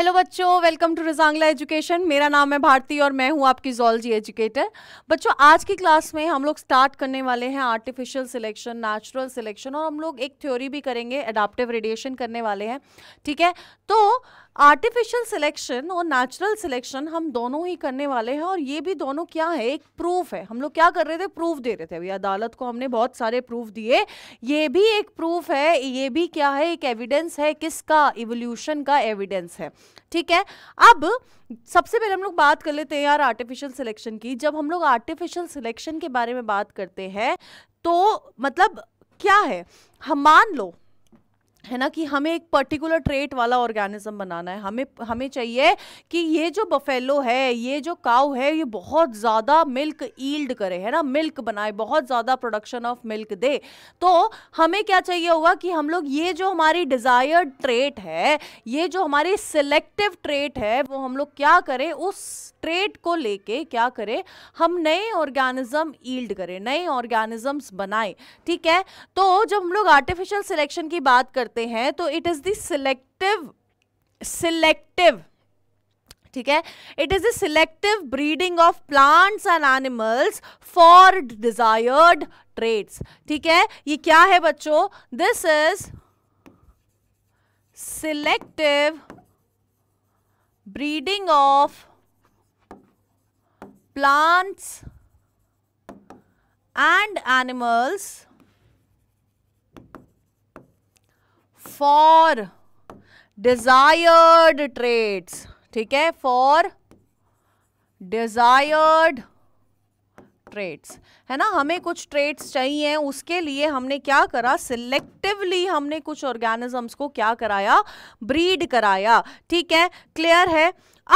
Hello बच्चों welcome to Rezang La education मेरा नाम है भारती और मैं हूं आपकी जोलॉजी एजुकेटर बच्चों आज की क्लास में हम लोग स्टार्ट करने वाले हैं आर्टिफिशियल सिलेक्शन नेचुरल सिलेक्शन और हम लोग एक थ्योरी भी करेंगे अडाप्टिव रेडिएशन करने वाले हैं ठीक है तो आर्टिफिशियल सिलेक्शन और नेचुरल सिलेक्शन हम दोनों ही करने वाले हैं और ये भी दोनों क्या है एक प्रूफ है हम लोग क्या कर रहे थे प्रूफ दे रहे थे अभी अदालत को हमने बहुत सारे प्रूफ दिए ये भी एक प्रूफ है ये भी क्या है एक एविडेंस है किसका इवोल्यूशन का एविडेंस है ठीक है अब सबसे पहले हम लोग बात कर लेते हैं यार आर्टिफिशियल सिलेक्शन की जब हम लोग आर्टिफिशियल सिलेक्शन के बारे में बात करते हैं तो मतलब क्या है हम मान लो है ना कि हमें एक पर्टिकुलर ट्रेट वाला ऑर्गेनिज्म बनाना है हमें हमें चाहिए कि ये जो बफेलो है ये जो काउ है ये बहुत ज़्यादा मिल्क ईल्ड करे है ना मिल्क बनाए बहुत ज़्यादा प्रोडक्शन ऑफ मिल्क दे तो हमें क्या चाहिए होगा कि हम लोग ये जो हमारी डिज़ायर्ड ट्रेट है ये जो हमारी सिलेक्टिव ट्रेट है वो हम लोग क्या करें उस ट्रेड को लेके क्या करें हम नए ऑर्गेनिज्म ईल्ड करें नए ऑर्गेनिजम्स बनाए ठीक है तो जब हम लोग आर्टिफिशियल सिलेक्शन की बात करते हैं तो इट इज़ दिलेक्टिव सिलेक्टिव ठीक है it is selective breeding of plants and animals for desired traits ठीक है ये क्या है बच्चों this is selective breeding of plants and animals for desired traits ठीक है for desired ट्रेड्स है ना हमें कुछ ट्रेड्स चाहिए उसके लिए हमने क्या करा सिलेक्टिवली हमने कुछ ऑर्गेनिजम्स को क्या कराया ब्रीड कराया ठीक है क्लियर है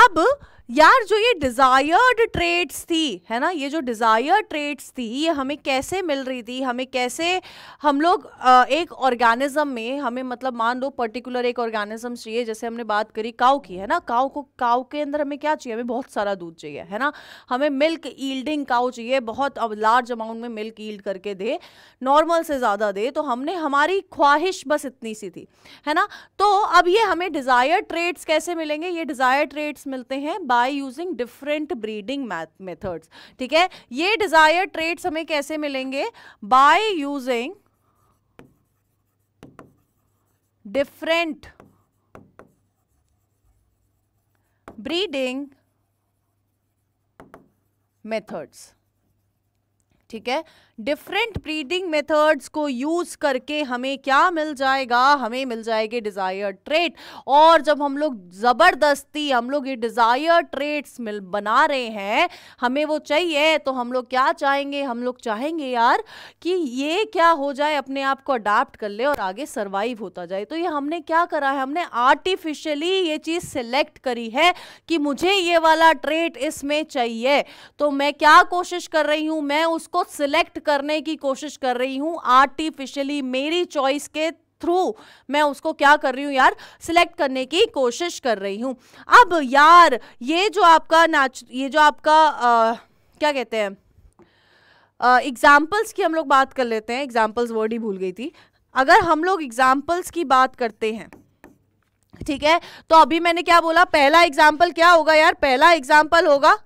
अब यार जो ये डिज़ायर्ड ट्रेड्स थी है ना ये जो डिज़ायर ट्रेड्स थी ये हमें कैसे मिल रही थी हमें कैसे हम लोग एक ऑर्गेनिज्म में हमें मतलब मान लो पर्टिकुलर एक ऑर्गेनिज्म चाहिए जैसे हमने बात करी काउ की है ना काउ को काउ के अंदर हमें क्या चाहिए हमें बहुत सारा दूध चाहिए है ना हमें मिल्क ईल्डिंग काउ चाहिए बहुत लार्ज अमाउंट में मिल्क ईल्ड करके दे नॉर्मल से ज़्यादा दे तो हमने हमारी ख्वाहिश बस इतनी सी थी है ना तो अब ये हमें डिज़ायर ट्रेड्स कैसे मिलेंगे ये डिज़ायर ट्रेड्स मिलते हैं by using different breeding methods ठीक है ये डिजायर ट्रेड्स हमें कैसे मिलेंगे by using different breeding methods ठीक है डिफरेंट ब्रीडिंग मेथड्स को यूज़ करके हमें क्या मिल जाएगा हमें मिल जाएगी डिज़ायर ट्रेट और जब हम लोग ज़बरदस्ती हम लोग ये डिज़ायर ट्रेट्स मिल बना रहे हैं हमें वो चाहिए तो हम लोग क्या चाहेंगे हम लोग चाहेंगे यार कि ये क्या हो जाए अपने आप को अडाप्ट कर ले और आगे सर्वाइव होता जाए तो ये हमने क्या करा है हमने आर्टिफिशियली ये चीज़ सिलेक्ट करी है कि मुझे ये वाला ट्रेट इसमें चाहिए तो मैं क्या कोशिश कर रही हूँ मैं उसको सिलेक्ट करने की कोशिश कर रही हूं आर्टिफिशियली मेरी चॉइस के थ्रू मैं उसको क्या कर रही हूँ यार सिलेक्ट करने की कोशिश कर रही हूँ अब यार ये जो आपका नाच ये जो आपका आ, क्या कहते हैं एग्जाम्पल्स की हम लोग बात कर लेते हैं एग्जाम्पल्स वर्ड ही भूल गई थी अगर हम लोग एग्जाम्पल्स की बात करते हैं ठीक है तो अभी मैंने क्या बोला पहला एग्जाम्पल क्या होगा यार पहला एग्जाम्पल होगा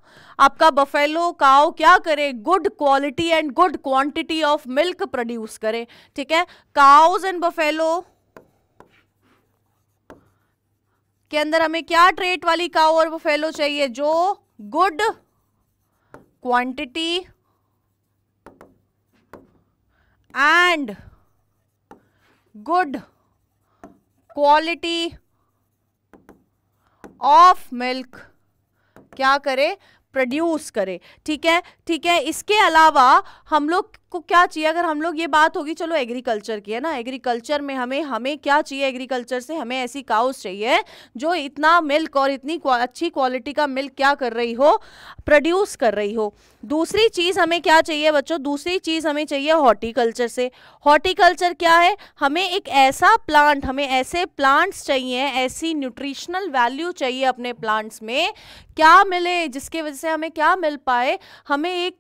आपका बफेलो काओ क्या करे good quality and good quantity of milk produce करे ठीक है काउज एंड बफेलो के अंदर हमें क्या ट्रेट वाली काओ और बफेलो चाहिए जो good quantity and good quality of milk क्या करे प्रोड्यूस करे ठीक है ठीक है इसके अलावा हम लोग को क्या चाहिए अगर हम लोग ये बात होगी चलो एग्रीकल्चर की है ना एग्रीकल्चर में हमें हमें क्या चाहिए एग्रीकल्चर से हमें ऐसी काउस चाहिए जो इतना मिल्क और इतनी अच्छी क्वालिटी का मिल्क क्या कर रही हो प्रोड्यूस कर रही हो दूसरी चीज़ हमें क्या चाहिए बच्चों दूसरी चीज़ हमें चाहिए हॉर्टिकल्चर से हॉर्टिकल्चर क्या है हमें एक ऐसा प्लांट हमें ऐसे प्लांट्स चाहिए ऐसी न्यूट्रिशनल वैल्यू चाहिए अपने प्लांट्स में क्या मिले जिसके वजह से हमें क्या मिल पाए हमें एक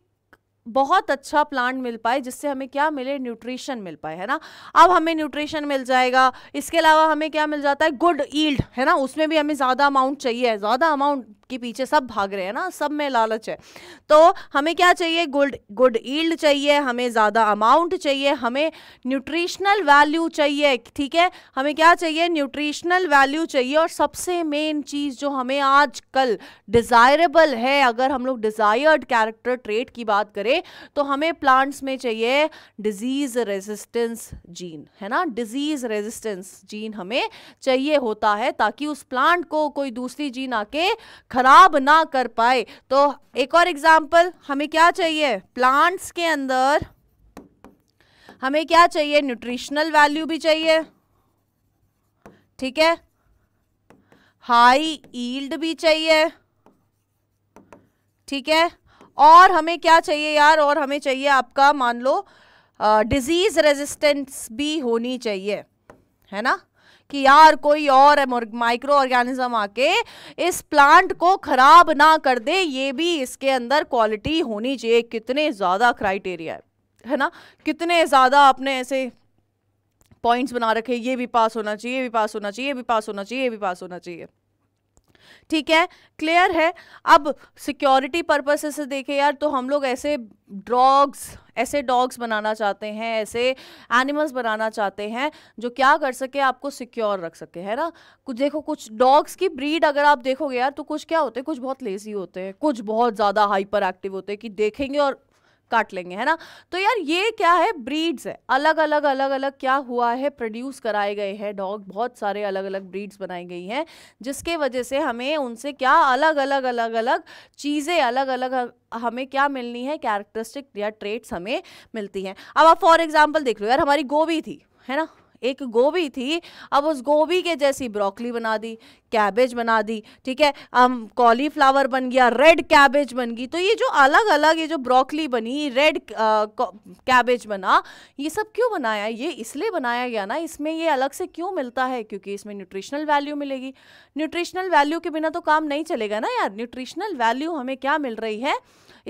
बहुत अच्छा प्लांट मिल पाए जिससे हमें क्या मिले न्यूट्रिशन मिल पाए है ना अब हमें न्यूट्रिशन मिल जाएगा इसके अलावा हमें क्या मिल जाता है गुड ईल्ड है ना उसमें भी हमें ज़्यादा अमाउंट चाहिए ज़्यादा अमाउंट के पीछे सब भाग रहे हैं ना सब में लालच है तो हमें क्या चाहिए गुड गुड ईल्ड चाहिए हमें ज़्यादा अमाउंट चाहिए हमें न्यूट्रिशनल वैल्यू चाहिए ठीक है हमें क्या चाहिए न्यूट्रिशनल वैल्यू चाहिए और सबसे मेन चीज़ जो हमें कल डिज़ायरेबल है अगर हम लोग डिज़ायर्ड कैरेक्टर ट्रेट की बात करें तो हमें प्लांट्स में चाहिए डिजीज़ रेजिस्टेंस जीन है ना डिजीज़ रेजिस्टेंस जीन हमें चाहिए होता है ताकि उस प्लांट को कोई दूसरी जीन आके खराब ना कर पाए तो एक और एग्जाम्पल हमें क्या चाहिए प्लांट्स के अंदर हमें क्या चाहिए न्यूट्रिशनल वैल्यू भी चाहिए ठीक है हाई ईल्ड भी चाहिए ठीक है और हमें क्या चाहिए यार और हमें चाहिए आपका मान लो डिजीज रेजिस्टेंस भी होनी चाहिए है ना कि यार कोई और माइक्रो ऑर्गेनिज्म आके इस प्लांट को खराब ना कर दे ये भी इसके अंदर क्वालिटी होनी चाहिए कितने ज़्यादा क्राइटेरिया है है ना कितने ज़्यादा आपने ऐसे पॉइंट्स बना रखे ये भी पास होना चाहिए ये भी पास होना चाहिए ये भी पास होना चाहिए ये भी पास होना चाहिए ठीक है क्लियर है अब सिक्योरिटी पर्पस से देखें यार तो हम लोग ऐसे ड्रॉग्स ऐसे डॉग्स बनाना चाहते हैं ऐसे एनिमल्स बनाना चाहते हैं जो क्या कर सके आपको सिक्योर रख सके है ना कुछ देखो कुछ डॉग्स की ब्रीड अगर आप देखोगे यार तो कुछ क्या होते हैं कुछ बहुत लेजी होते हैं कुछ बहुत ज़्यादा हाइपर एक्टिव होते हैं कि देखेंगे और काट लेंगे है ना तो यार ये क्या है ब्रीड्स है अलग अलग अलग अलग क्या हुआ है प्रोड्यूस कराए गए हैं डॉग बहुत सारे अलग अलग ब्रीड्स बनाई गई हैं जिसके वजह से हमें उनसे क्या अलग अलग अलग अलग चीज़ें अलग अलग हमें क्या मिलनी है कैरेक्टरिस्टिक या ट्रेट्स हमें मिलती हैं अब आप फॉर एग्जाम्पल देख लो यार हमारी गोभी थी है ना एक गोभी थी अब उस गोभी के जैसी ब्रोकली बना दी कैबेज बना दी ठीक है अब कॉलीफ्लावर बन गया रेड कैबेज बन गई तो ये जो अलग अलग ये जो ब्रोकली बनी रेड कैबेज बना ये सब क्यों बनाया ये इसलिए बनाया गया ना इसमें ये अलग से क्यों मिलता है क्योंकि इसमें न्यूट्रिशनल वैल्यू मिलेगी न्यूट्रिशनल वैल्यू के बिना तो काम नहीं चलेगा ना यार न्यूट्रिशनल वैल्यू हमें क्या मिल रही है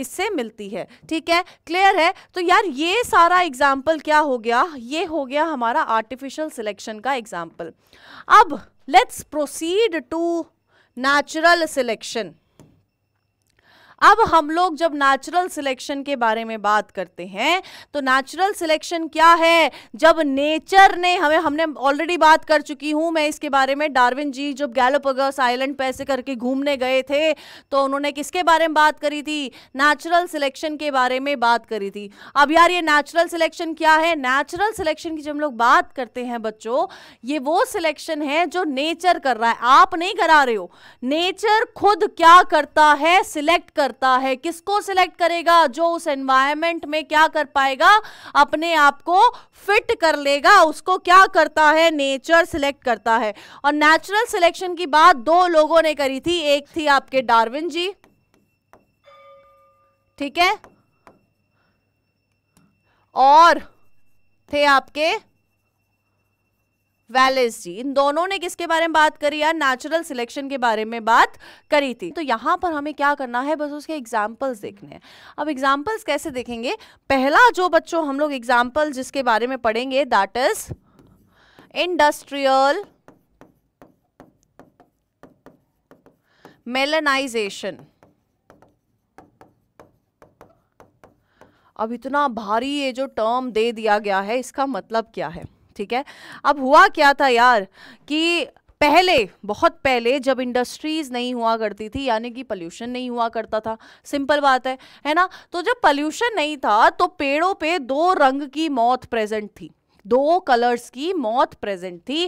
इससे मिलती है ठीक है क्लियर है तो यार ये सारा एग्जाम्पल क्या हो गया ये हो गया हमारा आर्टिफिशियल सिलेक्शन का एग्जाम्पल अब let's proceed to natural selection अब हम लोग जब नेचुरल सिलेक्शन के बारे में बात करते हैं तो नेचुरल सिलेक्शन क्या है जब नेचर ने हमें हमने ऑलरेडी बात कर चुकी हूं मैं इसके बारे में डार्विन जी जब गैलोपगस आइलैंड पे ऐसे करके घूमने गए थे तो उन्होंने किसके बारे में बात करी थी नेचुरल सिलेक्शन के बारे में बात करी थी अब यार ये नेचुरल सिलेक्शन क्या है नेचुरल सिलेक्शन की जब हम लोग बात करते हैं बच्चों ये वो सिलेक्शन है जो नेचर कर रहा है आप नहीं करा रहे हो नेचर खुद क्या करता है सिलेक्ट कर करता है किसको सिलेक्ट करेगा जो उस एनवायरमेंट में क्या कर पाएगा अपने आप को फिट कर लेगा उसको क्या करता है नेचर सिलेक्ट करता है और नेचुरल सिलेक्शन की बात दो लोगों ने करी थी एक थी आपके डार्विन जी ठीक है और थे आपके वैलेस जी इन दोनों ने किसके बारे में बात करी यार नेचुरल सिलेक्शन के बारे में बात करी थी तो यहाँ पर हमें क्या करना है बस उसके एग्जाम्पल्स देखने हैं अब एग्जाम्पल्स कैसे देखेंगे पहला जो बच्चों हम लोग एग्जाम्पल जिसके बारे में पढ़ेंगे दैट इज इंडस्ट्रियल मेलनाइजेशन अब इतना भारी ये जो टर्म दे दिया गया है इसका मतलब क्या है ठीक है अब हुआ क्या था यार कि पहले बहुत पहले जब इंडस्ट्रीज नहीं हुआ करती थी यानी कि पॉल्यूशन नहीं हुआ करता था सिंपल बात है है ना तो जब पॉल्यूशन नहीं था तो पेड़ों पे दो रंग की मौत प्रेजेंट थी दो कलर्स की मौत प्रेजेंट थी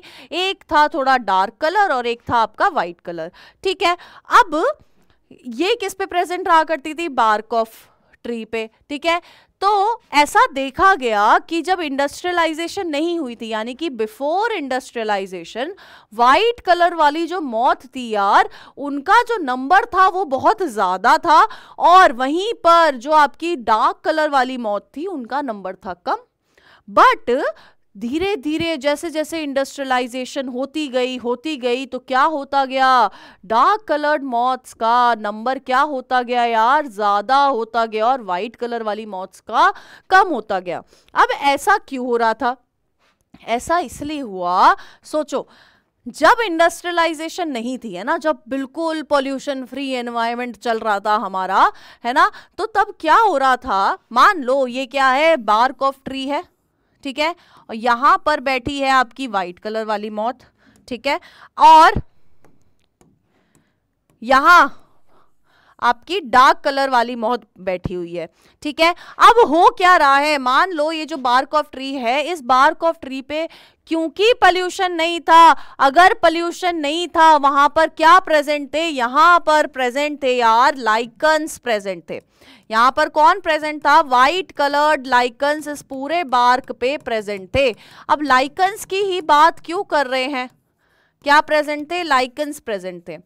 एक था थोड़ा डार्क कलर और एक था आपका वाइट कलर ठीक है अब ये किस पे प्रेजेंट रहा करती थी बार्क ऑफ ट्री पे ठीक है तो ऐसा देखा गया कि जब इंडस्ट्रियलाइजेशन नहीं हुई थी यानी कि बिफोर इंडस्ट्रियलाइजेशन वाइट कलर वाली जो मौत थी यार उनका जो नंबर था वो बहुत ज़्यादा था और वहीं पर जो आपकी डार्क कलर वाली मौत थी उनका नंबर था कम बट धीरे धीरे जैसे जैसे इंडस्ट्रियलाइजेशन होती गई होती गई तो क्या होता गया डार्क कलर्ड मॉथ्स का नंबर क्या होता गया यार ज़्यादा होता गया और वाइट कलर वाली मॉथ्स का कम होता गया अब ऐसा क्यों हो रहा था ऐसा इसलिए हुआ सोचो जब इंडस्ट्रियलाइजेशन नहीं थी है ना जब बिल्कुल पोल्यूशन फ्री एनवायरमेंट चल रहा था हमारा है ना तो तब क्या हो रहा था मान लो ये क्या है बार्क ऑफ ट्री है ठीक है और यहां पर बैठी है आपकी व्हाइट कलर वाली मौत ठीक है और यहां आपकी डार्क कलर वाली मौत बैठी हुई है ठीक है अब हो क्या रहा है मान लो ये जो बार्क ऑफ ट्री है इस बार्क ऑफ ट्री पे क्योंकि पॉल्यूशन नहीं था अगर पॉल्यूशन नहीं था वहां पर क्या प्रेजेंट थे यहां पर प्रेजेंट थे यार लाइकन्स प्रेजेंट थे यहां पर कौन प्रेजेंट था वाइट कलर्ड लाइकन्स इस पूरे बार्क पे प्रेजेंट थे अब लाइकन्स की ही बात क्यों कर रहे हैं क्या प्रेजेंट थे लाइकन्स प्रेजेंट थे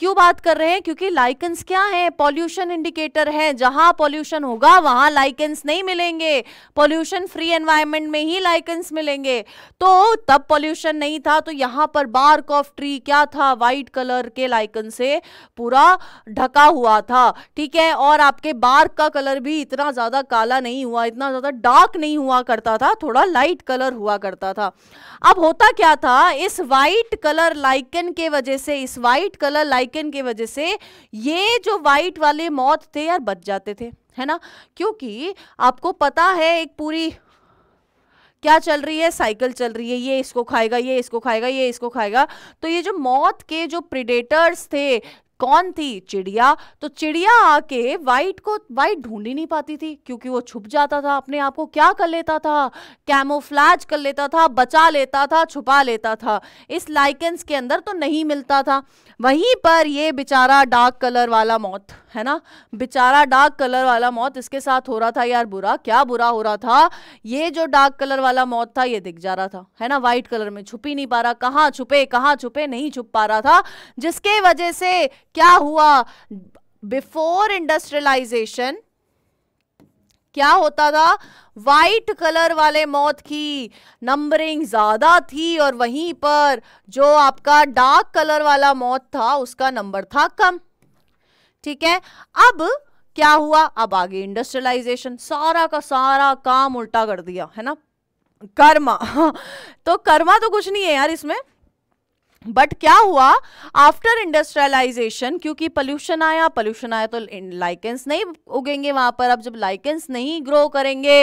क्यों बात कर रहे हैं क्योंकि लाइकेंस क्या है पॉल्यूशन इंडिकेटर है जहां पॉल्यूशन होगा वहां लाइकेंस नहीं मिलेंगे पॉल्यूशन फ्री एनवायरमेंट में ही लाइकेंस मिलेंगे तो तब पॉल्यूशन नहीं था तो यहां पर बार्क ऑफ ट्री क्या था व्हाइट कलर के लाइकन से पूरा ढका हुआ था ठीक है और आपके बार्क का कलर भी इतना ज्यादा काला नहीं हुआ इतना ज्यादा डार्क नहीं हुआ करता था थोड़ा लाइट कलर हुआ करता था अब होता क्या था इस व्हाइट कलर लाइकन के वजह से इस व्हाइट कलर लाइक लाइकन के वजह से ये जो वाइट वाले मौत थे यार बच जाते थे है ना क्योंकि आपको पता है एक पूरी क्या चल रही है साइकिल चल रही है ये इसको खाएगा ये इसको खाएगा ये इसको खाएगा तो ये जो मौत के जो प्रिडेटर्स थे कौन थी चिड़िया तो चिड़िया आके वाइट को वाइट ढूंढ ही नहीं पाती थी क्योंकि वो छुप जाता था अपने आप को क्या कर लेता था कैमोफ्लैज कर लेता था बचा लेता था छुपा लेता था इस लाइकेंस के अंदर तो नहीं मिलता था वहीं पर ये बेचारा डार्क कलर वाला मौत है ना बेचारा डार्क कलर वाला मौत इसके साथ हो रहा था यार बुरा क्या बुरा हो रहा था ये जो डार्क कलर वाला मौत था ये दिख जा रहा था है ना व्हाइट कलर में छुपी नहीं पा रहा कहाँ छुपे कहाँ छुपे नहीं छुप पा रहा था जिसके वजह से क्या हुआ बिफोर इंडस्ट्रियलाइजेशन क्या होता था वाइट कलर वाले मौत की नंबरिंग ज़्यादा थी और वहीं पर जो आपका डार्क कलर वाला मौत था उसका नंबर था कम ठीक है अब क्या हुआ अब आगे इंडस्ट्रियलाइजेशन सारा का सारा काम उल्टा कर दिया है ना कर्मा तो कर्मा तो कुछ नहीं है यार इसमें बट क्या हुआ आफ्टर इंडस्ट्रियलाइजेशन क्योंकि पोल्यूशन आया पोल्यूशन आया तो लाइकेंस नहीं उगेंगे वहां पर अब जब लाइकेंस नहीं ग्रो करेंगे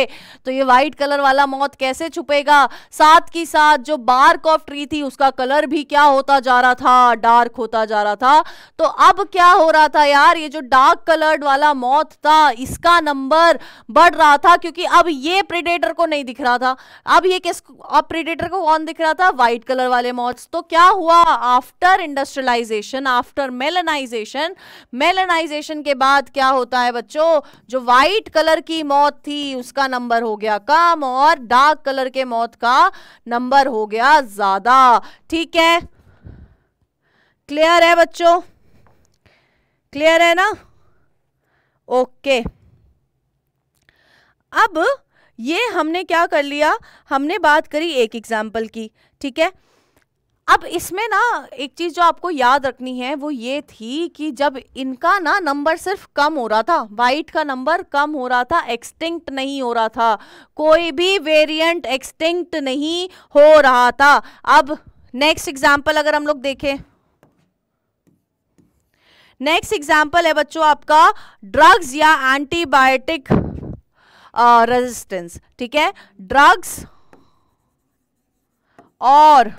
तो ये वाइट कलर वाला मौत कैसे छुपेगा साथ ही साथ जो बार्क ऑफ ट्री थी उसका कलर भी क्या होता जा रहा था डार्क होता जा रहा था तो अब क्या हो रहा था यार ये जो डार्क कलर्ड वाला मौत था इसका नंबर बढ़ रहा था क्योंकि अब ये प्रिडेटर को नहीं दिख रहा था अब ये किस अब प्रिडेटर को कौन दिख रहा था व्हाइट कलर वाले मौत तो क्या हुआ हुआ after industrialization after melanization melanization के बाद क्या होता है बच्चों जो वाइट कलर की मौत थी उसका नंबर हो गया कम और डार्क कलर के मौत का नंबर हो गया ज्यादा ठीक है क्लियर है बच्चों क्लियर है ना ओके okay. अब ये हमने क्या कर लिया हमने बात करी एक एग्जाम्पल की ठीक है अब इसमें ना एक चीज जो आपको याद रखनी है वो ये थी कि जब इनका ना नंबर सिर्फ कम हो रहा था वाइट का नंबर कम हो रहा था एक्सटिंक्ट नहीं हो रहा था कोई भी वेरिएंट एक्सटिंक्ट नहीं हो रहा था अब नेक्स्ट एग्जांपल अगर हम लोग देखें नेक्स्ट एग्जांपल है बच्चों आपका ड्रग्स या एंटीबायोटिक रेजिस्टेंस ठीक है ड्रग्स और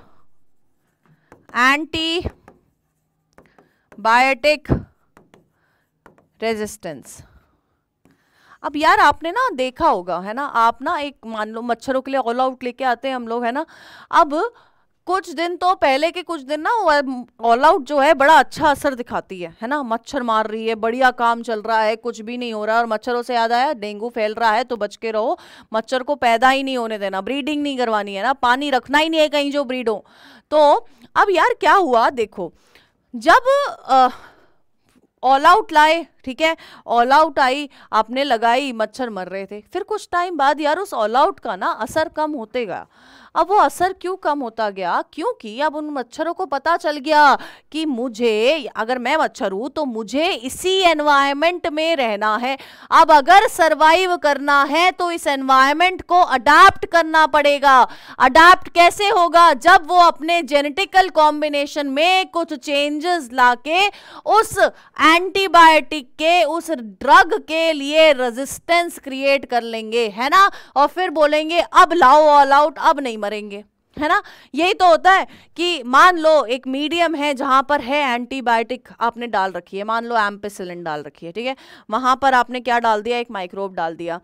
एंटी बायोटिक रेजिस्टेंस अब यार आपने ना देखा होगा है ना आप ना एक मान लो मच्छरों के लिए ऑल आउट लेके आते हैं हम लोग है ना अब कुछ दिन तो पहले के कुछ दिन ना ऑल आउट जो है बड़ा अच्छा असर दिखाती है है ना मच्छर मार रही है बढ़िया काम चल रहा है कुछ भी नहीं हो रहा और मच्छरों से याद आया डेंगू फैल रहा है तो बच के रहो मच्छर को पैदा ही नहीं होने देना ब्रीडिंग नहीं करवानी है ना पानी रखना ही नहीं है कहीं जो ब्रीड हो तो अब यार क्या हुआ देखो जब ऑल आउट लाए ठीक है ऑल आउट आई आपने लगाई मच्छर मर रहे थे फिर कुछ टाइम बाद यार उस ऑल आउट का ना असर कम होते गया अब वो असर क्यों कम होता गया क्योंकि अब उन मच्छरों को पता चल गया कि मुझे अगर मैं मच्छर हूं तो मुझे इसी एनवायरमेंट में रहना है अब अगर सरवाइव करना है तो इस एनवायरमेंट को अडाप्ट करना पड़ेगा अडाप्ट कैसे होगा जब वो अपने जेनेटिकल कॉम्बिनेशन में कुछ चेंजेस लाके उस एंटीबायोटिक के उस ड्रग के लिए रेजिस्टेंस क्रिएट कर लेंगे है ना और फिर बोलेंगे अब लाओ ऑल आउट अब नहीं मरेंगे है ना यही तो होता है कि मान लो एक मीडियम है जहां पर है एंटीबायोटिक आपने डाल रखी है मान लो एम्पेसिलिन डाल रखी है ठीक है वहां पर आपने क्या डाल दिया एक माइक्रोब डाल दिया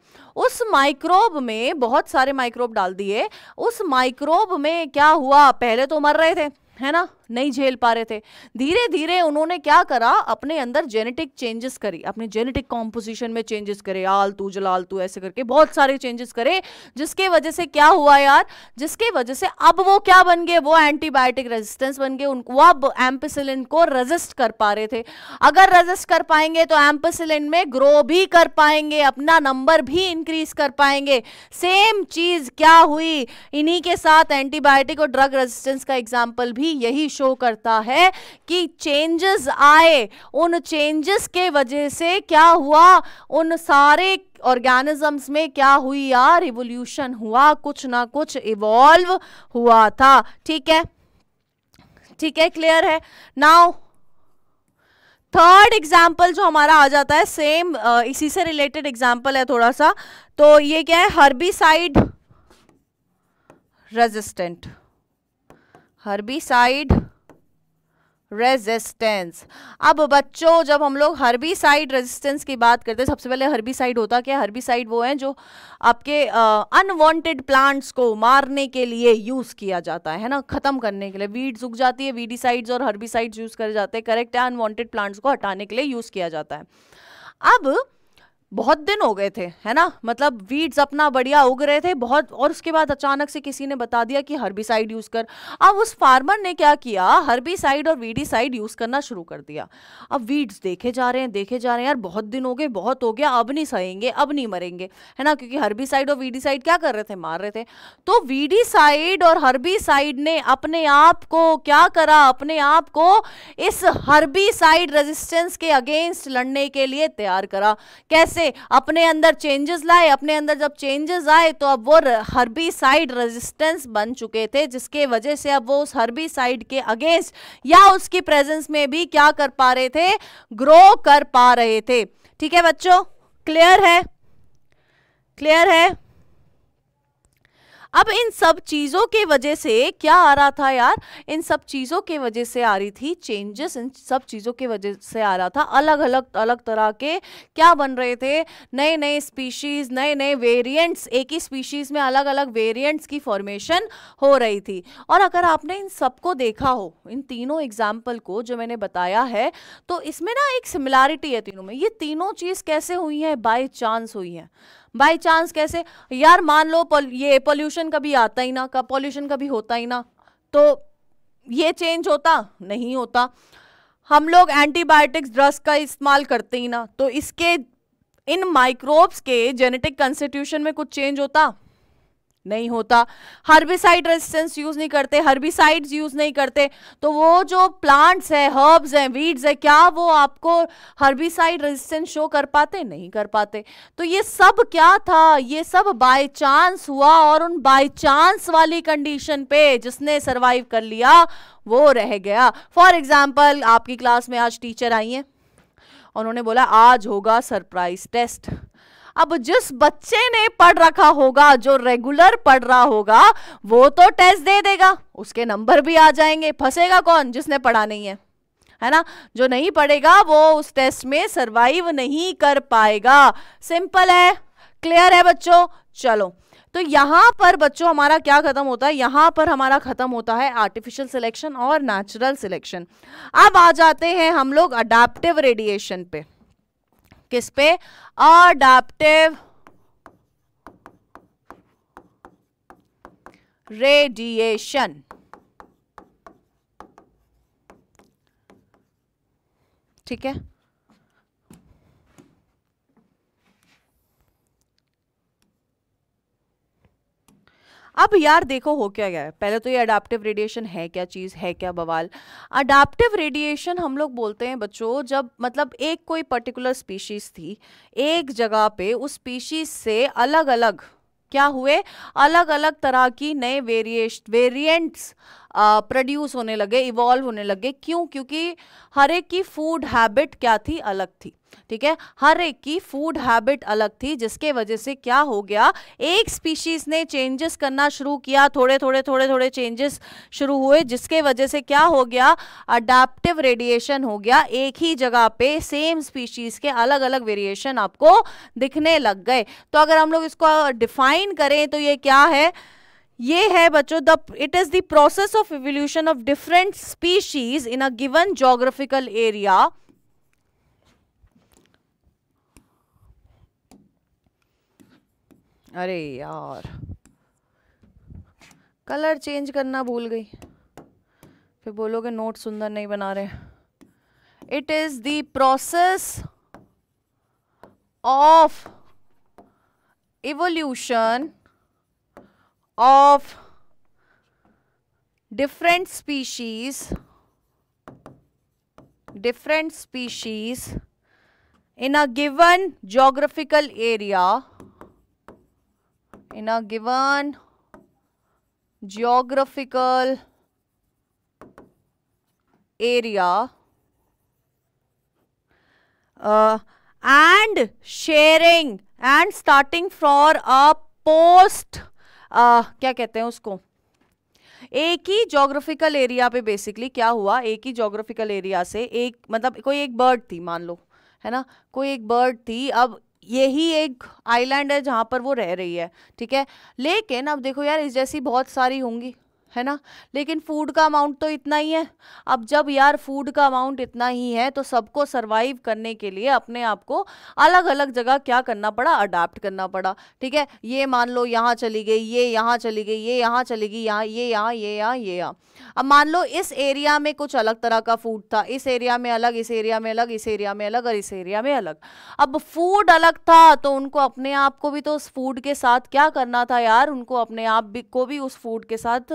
उस माइक्रोब में बहुत सारे माइक्रोब डाल दिए उस माइक्रोब में क्या हुआ पहले तो मर रहे थे है ना नहीं झेल पा रहे थे धीरे धीरे उन्होंने क्या करा अपने अंदर जेनेटिक चेंजेस करी अपने जेनेटिक कॉम्पोजिशन में चेंजेस करे आलतू जलालतू ऐसे करके बहुत सारे चेंजेस करे जिसके वजह से क्या हुआ यार जिसके वजह से अब वो क्या बन गए वो एंटीबायोटिक रेजिस्टेंस बन गए उनको अब एम्पेसिलिन को रेजिस्ट कर पा रहे थे अगर रेजिस्ट कर पाएंगे तो एम्पेसिलिन में ग्रो भी कर पाएंगे अपना नंबर भी इंक्रीज कर पाएंगे सेम चीज क्या हुई इन्हीं के साथ एंटीबायोटिक और ड्रग रेजिस्टेंस का एग्जाम्पल भी यही शो करता है कि चेंजेस आए उन चेंजेस के वजह से क्या हुआ उन सारे ऑर्गेनिजम्स में क्या हुई यार रिवोल्यूशन हुआ कुछ ना कुछ इवॉल्व हुआ था ठीक है ठीक है क्लियर है नाउ थर्ड एग्जाम्पल जो हमारा आ जाता है सेम इसी से रिलेटेड एग्जाम्पल है थोड़ा सा तो ये क्या है हर्बिसाइड रेजिस्टेंट हर्बिसाइड रेजिस्टेंस अब बच्चों जब हम लोग हर्बिसाइड रेजिस्टेंस की बात करते हैं सबसे पहले हर्बिसाइड होता क्या हर्बिसाइड वो है जो आपके अनवांटेड प्लांट्स को मारने के लिए यूज़ किया जाता है ना ख़त्म करने के लिए वीड उग जाती है वीडिसाइड्स और हर्बिसाइड्स यूज़ करे जाते हैं करेक्ट है अनवांटेड प्लांट्स को हटाने के लिए यूज़ किया जाता है अब बहुत दिन हो गए थे है ना मतलब वीड्स अपना बढ़िया उग रहे थे बहुत और उसके बाद अचानक से किसी ने बता दिया कि हर्बिसाइड यूज़ कर अब उस फार्मर ने क्या किया हर्बिसाइड और वीडीसाइड यूज़ करना शुरू कर दिया अब वीड्स देखे जा रहे हैं देखे जा रहे हैं यार बहुत दिन हो गए बहुत हो गया अब नहीं सहेंगे अब नहीं मरेंगे है ना क्योंकि हर्बिसाइड और वीडीसाइड क्या कर रहे थे मार रहे थे तो वीडीसाइड और हर्बिसाइड ने अपने आप को क्या करा अपने आप को इस हर्बिसाइड रेजिस्टेंस के अगेंस्ट लड़ने के लिए तैयार करा कैसे से अपने अंदर चेंजेस लाए अपने अंदर जब चेंजेस आए तो अब वो हरबी साइड रेजिस्टेंस बन चुके थे जिसके वजह से अब वो उस साइड के अगेंस्ट या उसकी प्रेजेंस में भी क्या कर पा रहे थे ग्रो कर पा रहे थे ठीक है बच्चों क्लियर है क्लियर है अब इन सब चीज़ों के वजह से क्या आ रहा था यार इन सब चीज़ों के वजह से आ रही थी चेंजेस इन सब चीज़ों के वजह से आ रहा था अलग अलग अलग तरह के क्या बन रहे थे नए नए स्पीशीज़ नए नए वेरिएंट्स एक ही स्पीशीज़ में अलग अलग वेरिएंट्स की फॉर्मेशन हो रही थी और अगर आपने इन सबको देखा हो इन तीनों एग्जाम्पल को जो मैंने बताया है तो इसमें ना एक सिमिलैरिटी है तीनों में ये तीनों चीज़ कैसे हुई है बाई चांस हुई हैं बाई चांस कैसे यार मान लो ये पोल्यूशन कभी आता ही ना पोल्यूशन कभी होता ही ना तो ये चेंज होता नहीं होता हम लोग एंटीबायोटिक्स ड्रग्स का इस्तेमाल करते ही ना तो इसके इन माइक्रोब्स के जेनेटिक कंस्टिट्यूशन में कुछ चेंज होता नहीं होता हर्बिसाइड रेजिस्टेंस यूज नहीं करते हर्बिसाइड्स यूज नहीं करते तो वो जो प्लांट्स है हर्ब्स हैं वीड्स है क्या वो आपको हर्बिसाइड रेजिस्टेंस शो कर पाते नहीं कर पाते तो ये सब क्या था ये सब बाय चांस हुआ और उन बाय चांस वाली कंडीशन पे जिसने सरवाइव कर लिया वो रह गया फॉर एग्जाम्पल आपकी क्लास में आज टीचर आई है उन्होंने बोला आज होगा सरप्राइज टेस्ट अब जिस बच्चे ने पढ़ रखा होगा जो रेगुलर पढ़ रहा होगा वो तो टेस्ट दे देगा उसके नंबर भी आ जाएंगे फंसेगा कौन जिसने पढ़ा नहीं है है ना जो नहीं पढ़ेगा वो उस टेस्ट में सरवाइव नहीं कर पाएगा सिंपल है क्लियर है बच्चों चलो तो यहाँ पर बच्चों हमारा क्या खत्म होता है यहाँ पर हमारा खत्म होता है आर्टिफिशियल सिलेक्शन और नेचुरल सिलेक्शन अब आ जाते हैं हम लोग अडेप्टिव रेडिएशन पे किस पे अडाप्टिव रेडिएशन ठीक है अब यार देखो हो क्या गया पहले तो ये अडाप्टिव रेडिएशन है क्या चीज़ है क्या बवाल अडाप्टिव रेडिएशन हम लोग बोलते हैं बच्चों जब मतलब एक कोई पर्टिकुलर स्पीशीज़ थी एक जगह पे उस स्पीशीज़ से अलग अलग क्या हुए अलग अलग तरह की नए वेरिएश वेरिएंट्स प्रोड्यूस होने लगे इवॉल्व होने लगे क्यों क्योंकि हर एक की फूड हैबिट क्या थी अलग थी ठीक है हर एक की फूड हैबिट अलग थी जिसके वजह से क्या हो गया एक स्पीशीज ने चेंजेस करना शुरू किया थोड़े थोड़े थोड़े थोड़े चेंजेस शुरू हुए जिसके वजह से क्या हो गया अडेप्टिव रेडिएशन हो गया एक ही जगह पे सेम स्पीशीज के अलग अलग वेरिएशन आपको दिखने लग गए तो अगर हम लोग इसको डिफाइन करें तो ये क्या है ये है बच्चों the it is the process of evolution of different species in a given geographical area अरे यार कलर चेंज करना भूल गई फिर बोलोगे नोट सुंदर नहीं बना रहे it is the process of evolution of different species different species in a given geographical area in a given geographical area uh, and sharing and starting for a post आ, क्या कहते हैं उसको एक ही जोग्राफिकल एरिया पे basically क्या हुआ एक ही जोग्राफिकल एरिया से एक मतलब कोई एक बर्ड थी मान लो है ना कोई एक बर्ड थी अब यही एक आइलैंड है जहां पर वो रह रही है ठीक है लेकिन अब देखो यार इस जैसी बहुत सारी होंगी है ना लेकिन फूड का अमाउंट तो इतना ही है अब जब यार फूड का अमाउंट इतना ही है तो सबको सरवाइव करने के लिए अपने आप को अलग अलग जगह क्या करना पड़ा अडाप्ट करना पड़ा ठीक है ये मान लो यहाँ चली गई ये यहाँ चली गई ये यहाँ चली गई यहाँ ये यहाँ ये यहाँ ये यहाँ अब मान लो इस एरिया में कुछ अलग तरह का फूड था इस एरिया में अलग इस एरिया में अलग इस एरिया में अलग और इस एरिया में अलग अब फूड अलग था तो उनको अपने आप को भी तो उस फूड के साथ क्या करना था यार उनको अपने आप भी को भी उस फूड के साथ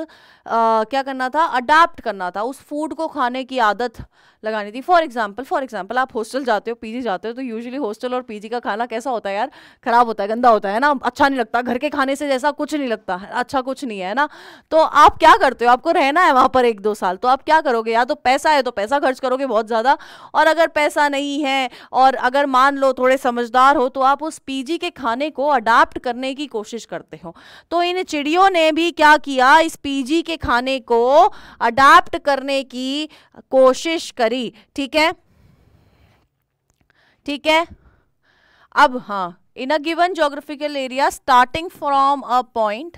आ, क्या करना था अडाप्ट करना था उस फूड को खाने की आदत लगानी थी फॉर एग्जाम्पल फॉर एग्जाम्पल आप हॉस्टल जाते हो पीजी जाते हो तो यूजली हॉस्टल और पीजी का खाना कैसा होता है यार खराब होता है गंदा होता है ना अच्छा नहीं लगता घर के खाने से जैसा कुछ नहीं लगता अच्छा कुछ नहीं है ना तो आप क्या करते हो आपको रहना है वहाँ पर एक दो साल तो आप क्या करोगे या तो पैसा है तो पैसा खर्च करोगे बहुत ज़्यादा और अगर पैसा नहीं है और अगर मान लो थोड़े समझदार हो तो आप उस पीजी के खाने को अडाप्ट करने की कोशिश करते हो तो इन चिड़ियों ने भी क्या किया इस पीजी के खाने को अडाप्ट करने की कोशिश कर करी ठीक है ठीक है अब हाँ in a given geographical area starting from a point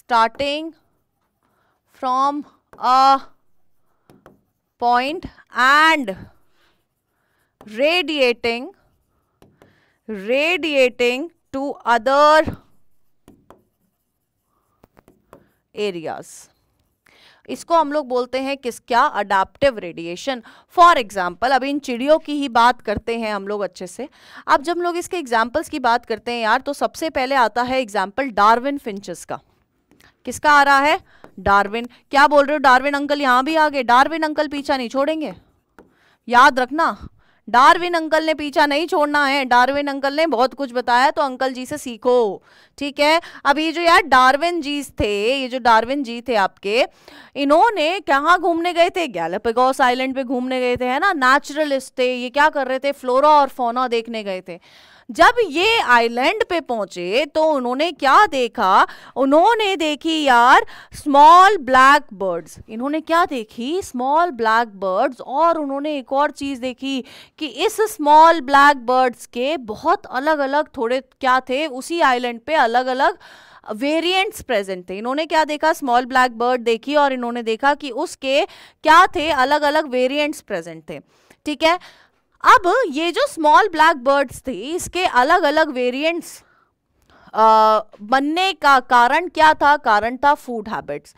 starting from a point and radiating radiating to other areas इसको हम लोग बोलते हैं किस क्या अडाप्टिव रेडिएशन फॉर एग्जाम्पल अब इन चिड़ियों की ही बात करते हैं हम लोग अच्छे से अब जब लोग इसके एग्जाम्पल्स की बात करते हैं यार तो सबसे पहले आता है एग्जाम्पल डार्विन फिंचस का किसका आ रहा है डार्विन क्या बोल रहे हो डार्विन अंकल यहां भी आ गए डार्विन अंकल पीछा नहीं छोड़ेंगे याद रखना डार्विन अंकल ने पीछा नहीं छोड़ना है डार्विन अंकल ने बहुत कुछ बताया तो अंकल जी से सीखो ठीक है अब ये जो यार डार्विन जी थे ये जो डार्विन जी थे आपके इन्होंने कहाँ घूमने गए थे गैलापेगोस आइलैंड पे घूमने गए थे है ना नेचुरलिस्ट थे ये क्या कर रहे थे फ्लोरा और फोना देखने गए थे जब ये आइलैंड पे पहुंचे तो उन्होंने क्या देखा उन्होंने देखी यार स्मॉल ब्लैक बर्ड्स इन्होंने क्या देखी स्मॉल ब्लैक बर्ड्स और उन्होंने एक और चीज़ देखी कि इस स्मॉल ब्लैक बर्ड्स के बहुत अलग अलग थोड़े क्या थे उसी आइलैंड पे अलग अलग वेरिएंट्स प्रेजेंट थे इन्होंने क्या देखा स्मॉल ब्लैक बर्ड देखी और इन्होंने देखा कि उसके क्या थे अलग अलग वेरिएंट्स प्रेजेंट थे ठीक है अब ये जो स्मॉल ब्लैक बर्ड्स थी इसके अलग अलग वेरिएंट्स बनने का कारण क्या था कारण था फूड हैबिट्स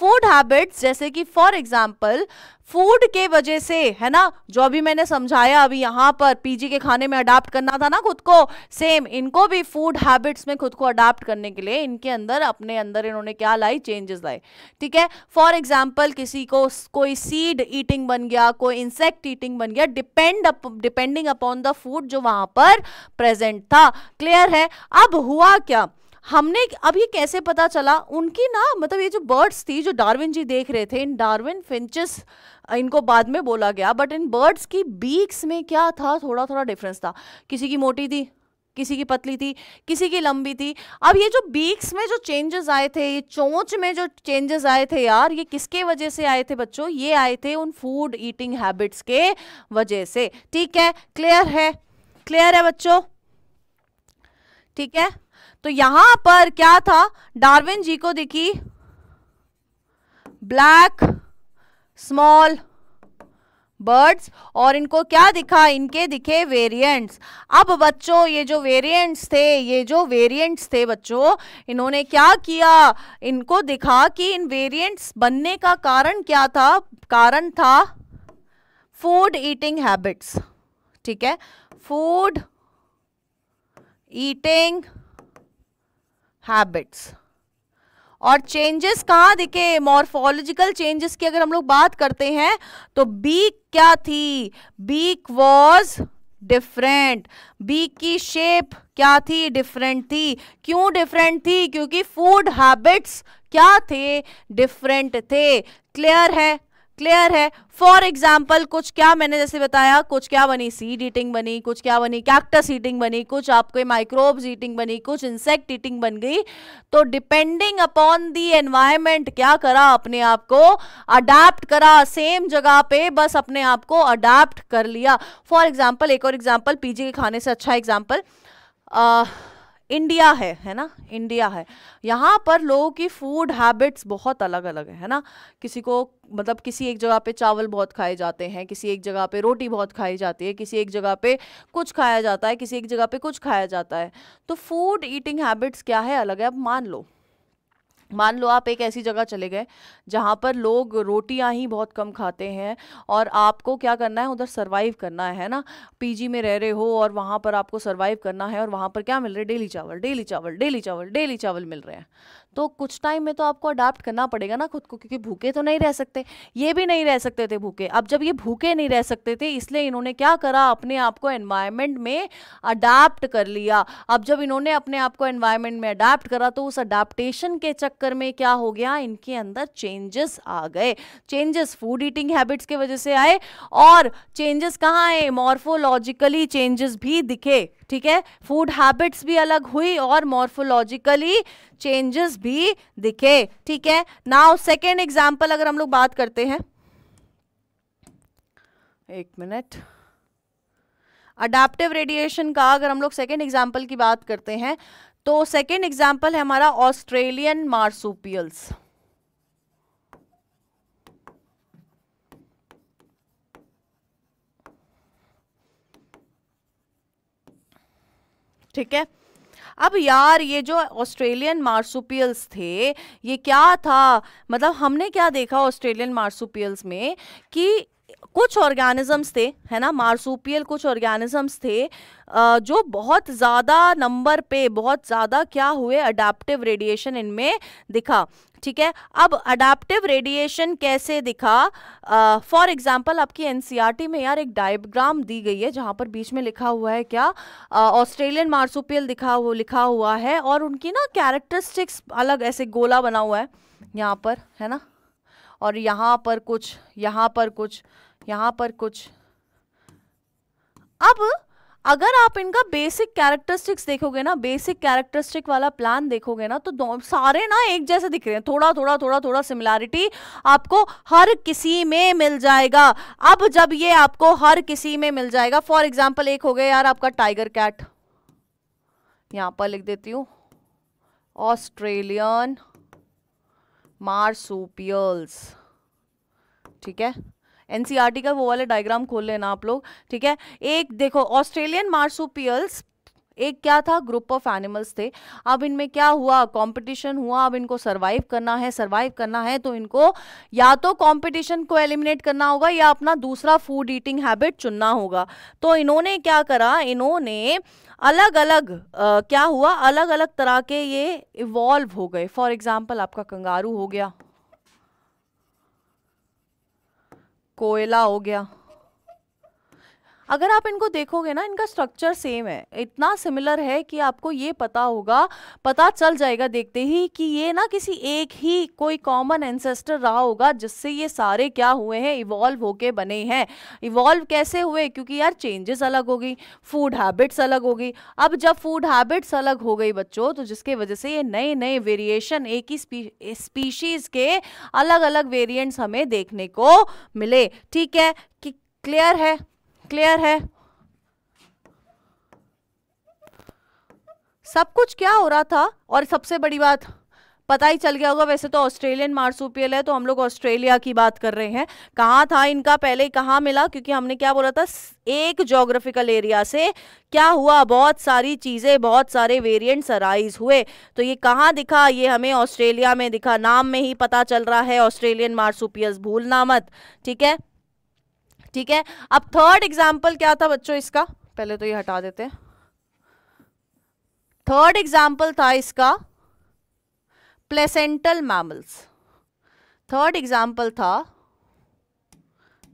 फूड हैबिट्स जैसे कि फॉर एग्जाम्पल फूड के वजह से है ना जो अभी मैंने समझाया अभी यहाँ पर पीजी के खाने में अडाप्ट करना था ना खुद को सेम इनको भी फूड हैबिट्स में खुद को अडाप्ट करने के लिए इनके अंदर अपने अंदर इन्होंने क्या लाई चेंजेस लाए ठीक है फॉर एग्जाम्पल किसी को कोई सीड ईटिंग बन गया कोई इंसेक्ट ईटिंग बन गया depend up depending upon the food जो वहाँ पर प्रेजेंट था क्लियर है अब हुआ क्या हमने अभी कैसे पता चला उनकी ना मतलब ये जो बर्ड्स थी जो डार्विन जी देख रहे थे इन डार्विन फिंचेस इनको बाद में बोला गया बट इन बर्ड्स की बीक्स में क्या था थोड़ा थोड़ा डिफरेंस था किसी की मोटी थी किसी की पतली थी किसी की लंबी थी अब ये जो बीक्स में जो चेंजेस आए थे ये चोंच में जो चेंजेस आए थे यार ये किसके वजह से आए थे बच्चों ये आए थे उन फूड ईटिंग हैबिट्स के वजह से ठीक है क्लियर है क्लियर है बच्चों ठीक है तो यहां पर क्या था डार्विन जी को दिखी ब्लैक स्मॉल बर्ड्स और इनको क्या दिखा इनके दिखे वेरिएंट्स अब बच्चों ये जो वेरिएंट्स थे ये जो वेरिएंट्स थे बच्चों इन्होंने क्या किया इनको दिखा कि इन वेरिएंट्स बनने का कारण क्या था कारण था फूड ईटिंग हैबिट्स ठीक है फूड ईटिंग हैबिट्स और चेंजेस कहाँ दिखे मॉर्फोलॉजिकल चेंजेस की अगर हम लोग बात करते हैं तो बीक क्या थी बीक वॉज डिफरेंट बीक की शेप क्या थी डिफरेंट थी क्यों डिफरेंट थी क्योंकि फूड हैबिट्स क्या थे डिफरेंट थे क्लियर है क्लियर है फॉर एग्जाम्पल कुछ क्या मैंने जैसे बताया कुछ क्या बनी सीड ईटिंग बनी कुछ क्या बनी कैक्टस ईटिंग बनी कुछ आपके माइक्रोब्स ईटिंग बनी कुछ इंसेक्ट ईटिंग बन गई तो डिपेंडिंग अपॉन दी एनवायरमेंट क्या करा अपने आप को अडेप्ट करा सेम जगह पे बस अपने आप को अडेप्ट कर लिया फॉर एग्जाम्पल एक और एग्जाम्पल पीजी के खाने से अच्छा एग्जाम्पल इंडिया है है ना इंडिया है यहाँ पर लोगों की फूड हैबिट्स बहुत अलग अलग है है ना किसी को मतलब किसी एक जगह पे चावल बहुत खाए जाते हैं किसी एक जगह पे रोटी बहुत खाई जाती है किसी एक जगह पे कुछ खाया जाता है किसी एक जगह पे कुछ खाया जाता है तो फूड ईटिंग हैबिट्स क्या है अलग है अब मान लो मान लो आप एक ऐसी जगह चले गए जहाँ पर लोग रोटियाँ ही बहुत कम खाते हैं और आपको क्या करना है उधर सरवाइव करना है ना पीजी में रह रहे हो और वहाँ पर आपको सरवाइव करना है और वहाँ पर क्या मिल रहा है डेली चावल डेली चावल डेली चावल डेली चावल मिल रहे हैं तो कुछ टाइम में तो आपको अडाप्ट करना पड़ेगा ना खुद को क्योंकि भूखे तो नहीं रह सकते ये भी नहीं रह सकते थे भूखे अब जब ये भूखे नहीं रह सकते थे इसलिए इन्होंने क्या करा अपने आप को एनवायरमेंट में अडाप्ट कर लिया अब जब इन्होंने अपने आप को एनवायरमेंट में अडाप्ट करा तो उस अडाप्टेशन के चक्कर में क्या हो गया इनके अंदर चेंजेस आ गए चेंजेस फूड ईटिंग हैबिट्स के वजह से आए और चेंजेस कहाँ आए मॉर्फोलॉजिकली चेंजेस भी दिखे ठीक है फूड हैबिट्स भी अलग हुई और मॉर्फोलॉजिकली चेंजेस भी दिखे ठीक है नाउ सेकेंड एग्जाम्पल अगर हम लोग बात करते हैं एक मिनट अडाप्टिव रेडिएशन का अगर हम लोग सेकेंड एग्जाम्पल की बात करते हैं तो सेकेंड एग्जाम्पल है हमारा ऑस्ट्रेलियन मार्सुपियल्स ठीक है अब यार ये जो ऑस्ट्रेलियन मार्सुपियल्स थे ये क्या था मतलब हमने क्या देखा ऑस्ट्रेलियन मार्सुपियल्स में कि कुछ ऑर्गेनिजम्स थे है ना मार्सूपियल कुछ ऑर्गेनिजम्स थे जो बहुत ज़्यादा नंबर पे बहुत ज़्यादा क्या हुए अडाप्टिव रेडिएशन इनमें दिखा ठीक है अब अडाप्टिव रेडिएशन कैसे दिखा फॉर एग्जाम्पल आपकी एनसीईआरटी e में यार एक डायग्राम दी गई है जहाँ पर बीच में लिखा हुआ है क्या ऑस्ट्रेलियन मार्सुपियल दिखा वो लिखा हुआ है और उनकी ना कैरेक्टरिस्टिक्स अलग ऐसे गोला बना हुआ है यहाँ पर है ना और यहाँ पर कुछ यहाँ पर कुछ यहां पर कुछ अब अगर आप इनका बेसिक कैरेक्टरिस्टिक्स देखोगे ना बेसिक कैरेक्टरिस्टिक वाला प्लान देखोगे ना तो सारे ना एक जैसे दिख रहे हैं थोड़ा थोड़ा थोड़ा थोड़ा सिमिलैरिटी आपको हर किसी में मिल जाएगा अब जब ये आपको हर किसी में मिल जाएगा फॉर एग्जाम्पल एक हो गया यार आपका टाइगर कैट यहां पर लिख देती हूँ ऑस्ट्रेलियन मार्सूपियल्स ठीक है एनसीईआरटी e का वो वाला डायग्राम खोल लेना आप लोग ठीक है एक देखो ऑस्ट्रेलियन मार्सुपियल्स एक क्या था ग्रुप ऑफ एनिमल्स थे अब इनमें क्या हुआ कंपटीशन हुआ अब इनको सरवाइव करना है सरवाइव करना है तो इनको या तो कंपटीशन को एलिमिनेट करना होगा या अपना दूसरा फूड ईटिंग हैबिट चुनना होगा तो इन्होंने क्या करा इन्होंने अलग अलग आ, क्या हुआ अलग अलग तरह के ये इवॉल्व हो गए फॉर एग्जाम्पल आपका कंगारू हो गया कोयला हो गया अगर आप इनको देखोगे ना इनका स्ट्रक्चर सेम है इतना सिमिलर है कि आपको ये पता होगा पता चल जाएगा देखते ही कि ये ना किसी एक ही कोई कॉमन एंसेस्टर रहा होगा जिससे ये सारे क्या हुए हैं इवॉल्व होके बने हैं इवॉल्व कैसे हुए क्योंकि यार चेंजेस अलग होगी फूड हैबिट्स अलग होगी अब जब फूड हैबिट्स अलग हो गई बच्चों तो जिसके वजह से ये नए नए वेरिएशन एक ही स्पीशीज के अलग अलग वेरियंट्स हमें देखने को मिले ठीक है कि क्लियर है क्लियर है सब कुछ क्या हो रहा था और सबसे बड़ी बात पता ही चल गया होगा वैसे तो ऑस्ट्रेलियन मार्सूपियल है तो हम लोग ऑस्ट्रेलिया की बात कर रहे हैं कहाँ था इनका पहले कहाँ मिला क्योंकि हमने क्या बोला था एक जोग्राफिकल एरिया से क्या हुआ बहुत सारी चीज़ें बहुत सारे वेरिएंट्स अराइज हुए तो ये कहाँ दिखा ये हमें ऑस्ट्रेलिया में दिखा नाम में ही पता चल रहा है ऑस्ट्रेलियन मार्सूपियस भूलना मत ठीक है ठीक है अब थर्ड एग्जाम्पल क्या था बच्चों इसका पहले तो ये हटा देते हैं थर्ड एग्जाम्पल था इसका प्लेसेंटल मैमल्स थर्ड एग्जाम्पल था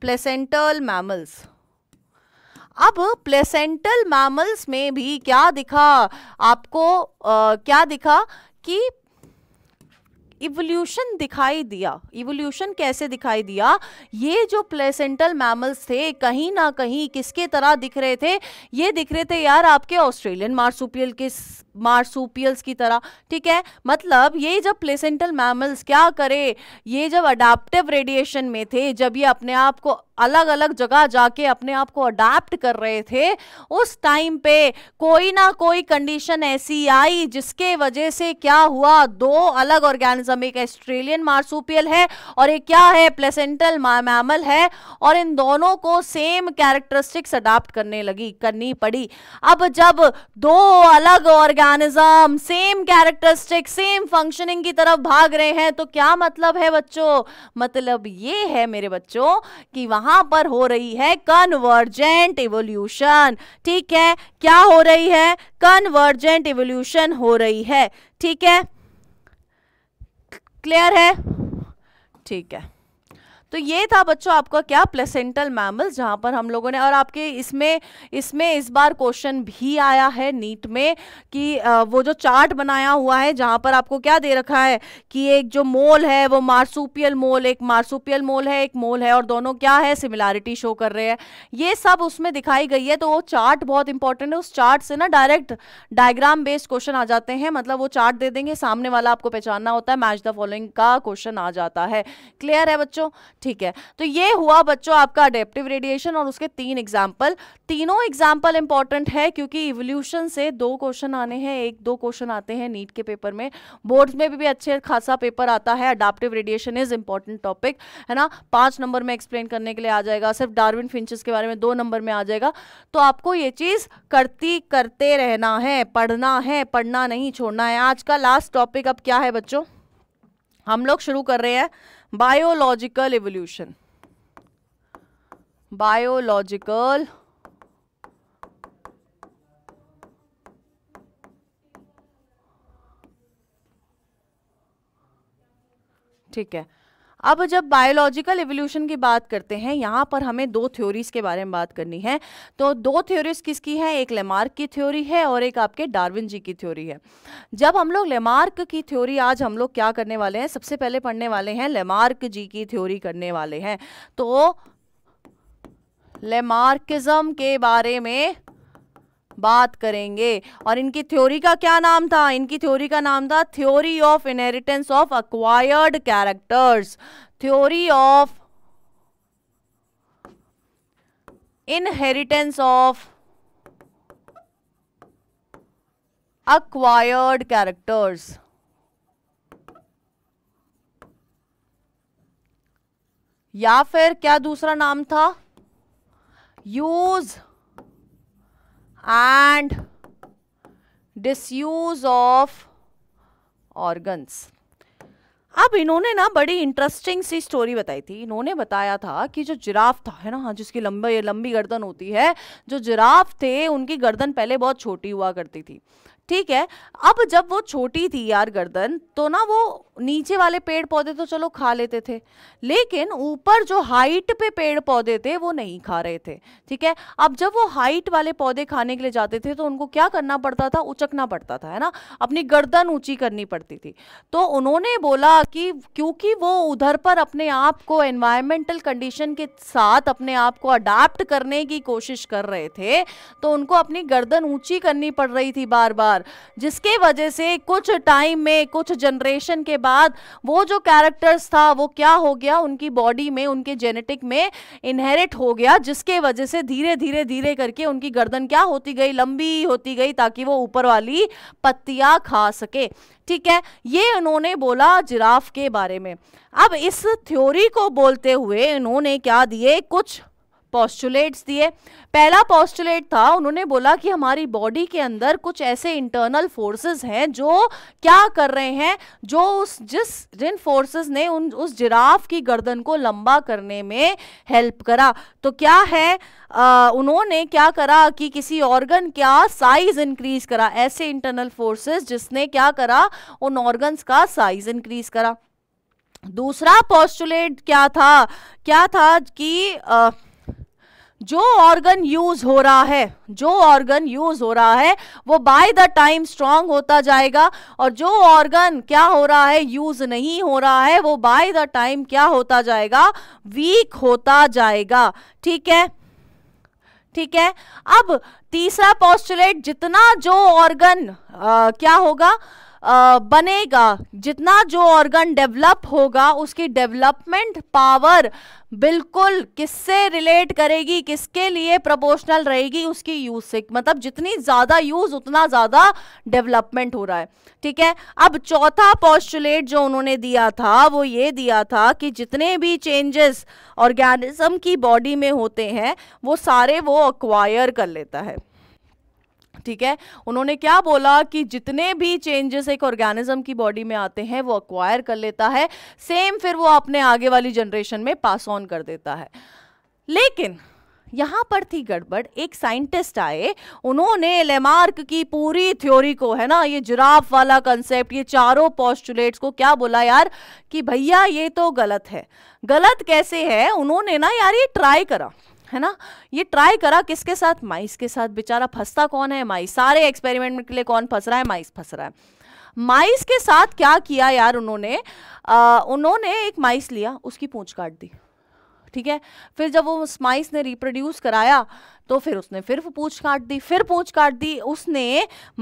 प्लेसेंटल मैमल्स अब प्लेसेंटल मैमल्स में भी क्या दिखा आपको आ, क्या दिखा कि इवोल्यूशन दिखाई दिया इवोल्यूशन कैसे दिखाई दिया ये जो प्लेसेंटल मैमल्स थे कहीं ना कहीं किसके तरह दिख रहे थे ये दिख रहे थे यार आपके ऑस्ट्रेलियन मार्सुपियल के मार्सुपियल्स की तरह ठीक है मतलब ये जब प्लेसेंटल मैमल्स क्या करे ये जब अडाप्टिव रेडिएशन में थे जब ये अपने आप को अलग अलग जगह जाके अपने आप को अडाप्ट कर रहे थे उस टाइम पे कोई ना कोई कंडीशन ऐसी आई जिसके वजह से क्या हुआ दो अलग ऑर्गेनिज्म ऑर्गेनिज्म एक ऑस्ट्रेलियन मार्सुपियल है और एक क्या है प्लेसेंटल मैमल है और इन दोनों को सेम कैरेक्टरिस्टिक्स अडाप्ट करने लगी करनी पड़ी अब जब दो अलग organism same characteristic same functioning की तरफ भाग रहे हैं तो क्या मतलब है बच्चों मतलब ये है मेरे बच्चों कि वहां पर हो रही है कन्वर्जेंट इवोल्यूशन ठीक है क्या हो रही है कन्वर्जेंट इवोल्यूशन हो रही है ठीक है क्लियर है ठीक है तो ये था बच्चों आपका क्या प्लेसेंटल मैमल जहां पर हम लोगों ने और आपके इसमें इसमें इस बार क्वेश्चन भी आया है नीट में कि वो जो चार्ट बनाया हुआ है जहां पर आपको क्या दे रखा है कि एक जो मोल है वो मार्सुपियल मोल एक मार्सुपियल मोल है एक मोल है और दोनों क्या है सिमिलैरिटी शो कर रहे हैं ये सब उसमें दिखाई गई है तो वो चार्ट बहुत इंपॉर्टेंट है उस चार्ट से ना डायरेक्ट डायग्राम बेस्ड क्वेश्चन आ जाते हैं मतलब वो चार्ट दे देंगे सामने वाला आपको पहचानना होता है मैच द फॉलोइंग का क्वेश्चन आ जाता है क्लियर है बच्चों ठीक है तो ये हुआ बच्चों आपका अडेप्टिव रेडिएशन और उसके तीन एग्जाम्पल तीनों एग्जाम्पल इंपॉर्टेंट है क्योंकि इवोल्यूशन से दो क्वेश्चन आने हैं एक दो क्वेश्चन आते हैं नीट के पेपर में बोर्ड में भी, भी अच्छे खासा पेपर आता है adaptive radiation is important topic है ना पांच नंबर में एक्सप्लेन करने के लिए आ जाएगा सिर्फ डार्विन फिंचेस के बारे में दो नंबर में आ जाएगा तो आपको ये चीज़ करती करते रहना है पढ़ना है पढ़ना नहीं छोड़ना है आज का लास्ट टॉपिक अब क्या है बच्चों हम लोग शुरू कर रहे हैं बायोलॉजिकल एवोल्यूशन बायोलॉजिकल ठीक है अब जब बायोलॉजिकल एवोल्यूशन की बात करते हैं यहाँ पर हमें दो थ्योरीज के बारे में बात करनी है तो दो थ्योरीज किसकी है एक लेमार्क की थ्योरी है और एक आपके डार्विन जी की थ्योरी है जब हम लोग लेमार्क की थ्योरी आज हम लोग क्या करने वाले हैं सबसे पहले पढ़ने वाले हैं लेमार्क जी की थ्योरी करने वाले हैं तो लेमार्किज्म के बारे में बात करेंगे और इनकी थ्योरी का क्या नाम था इनकी थ्योरी का नाम था theory of inheritance of acquired characters theory of inheritance of acquired characters या फिर क्या दूसरा नाम था use and disuse of organs. अब इन्होंने ना बड़ी इंटरेस्टिंग सी स्टोरी बताई थी इन्होंने बताया था कि जो जिराफ था है ना हाँ, जिसकी लंबी लंबी गर्दन होती है जो जिराफ थे उनकी गर्दन पहले बहुत छोटी हुआ करती थी ठीक है अब जब वो छोटी थी यार गर्दन तो ना वो नीचे वाले पेड़ पौधे तो चलो खा लेते थे लेकिन ऊपर जो हाइट पे पेड़ पौधे थे वो नहीं खा रहे थे ठीक है अब जब वो हाइट वाले पौधे खाने के लिए जाते थे तो उनको क्या करना पड़ता था उचकना पड़ता था है ना अपनी गर्दन ऊंची करनी पड़ती थी तो उन्होंने बोला कि क्योंकि वो उधर पर अपने आप को एनवायरमेंटल कंडीशन के साथ अपने आप को अडाप्ट करने की कोशिश कर रहे थे तो उनको अपनी गर्दन ऊंची करनी पड़ रही थी बार बार जिसके वजह से कुछ टाइम में कुछ जनरेशन के बाद वो जो कैरेक्टर्स था वो क्या हो गया उनकी बॉडी में उनके जेनेटिक में इनहेरिट हो गया जिसके वजह से धीरे धीरे धीरे करके उनकी गर्दन क्या होती गई लंबी होती गई ताकि वो ऊपर वाली पत्तियां खा सके ठीक है ये उन्होंने बोला जिराफ के बारे में अब इस थ्योरी को बोलते हुए इन्होंने क्या दिए कुछ पॉस्टुलेट्स दिए पहला पॉस्टुलेट था उन्होंने बोला कि हमारी बॉडी के अंदर कुछ ऐसे इंटरनल फोर्सेस हैं जो क्या कर रहे हैं जो उस जिस जिन फोर्सेस ने उन उस जिराफ की गर्दन को लंबा करने में हेल्प करा तो क्या है आ, उन्होंने क्या करा कि किसी ऑर्गन का साइज इंक्रीज करा ऐसे इंटरनल फोर्सेस जिसने क्या करा उन ऑर्गन्स का साइज इंक्रीज करा दूसरा पॉस्टुलेट क्या था क्या था कि आ, जो ऑर्गन यूज हो रहा है जो ऑर्गन यूज हो रहा है वो बाय द टाइम स्ट्रांग होता जाएगा और जो ऑर्गन क्या हो रहा है यूज नहीं हो रहा है वो बाय द टाइम क्या होता जाएगा वीक होता जाएगा ठीक है ठीक है अब तीसरा पॉस्टुलेट जितना जो ऑर्गन क्या होगा बनेगा जितना जो ऑर्गन डेवलप होगा उसकी डेवलपमेंट पावर बिल्कुल किससे रिलेट करेगी किसके लिए प्रोपोर्शनल रहेगी उसकी यूज से मतलब जितनी ज़्यादा यूज उतना ज़्यादा डेवलपमेंट हो रहा है ठीक है अब चौथा पॉस्टुलेट जो उन्होंने दिया था वो ये दिया था कि जितने भी चेंजेस ऑर्गेनिज्म की बॉडी में होते हैं वो सारे वो अक्वायर कर लेता है ठीक है उन्होंने क्या बोला कि जितने भी चेंजेस एक ऑर्गेनिज्म की बॉडी में आते हैं वो अक्वायर कर लेता है सेम फिर वो अपने आगे वाली जनरेशन में पास ऑन कर देता है लेकिन यहां पर थी गड़बड़ एक साइंटिस्ट आए उन्होंने लेमार्क की पूरी थ्योरी को है ना ये जिराफ वाला कंसेप्ट ये चारों पॉस्टुलेट्स को क्या बोला यार कि भैया ये तो गलत है गलत कैसे है उन्होंने ना यार ये ट्राई करा है ना ये ट्राई करा किसके साथ माइस के साथ बेचारा फंसता कौन है माइस सारे एक्सपेरिमेंट के लिए कौन फंस रहा है माइस फंस रहा है माइस के साथ क्या किया यार उन्होंने आ, उन्होंने एक माइस लिया उसकी पूंछ काट दी ठीक है फिर जब वो उस माइस ने रिप्रोड्यूस कराया तो फिर उसने फिर पूछ काट दी फिर पूछ काट दी उसने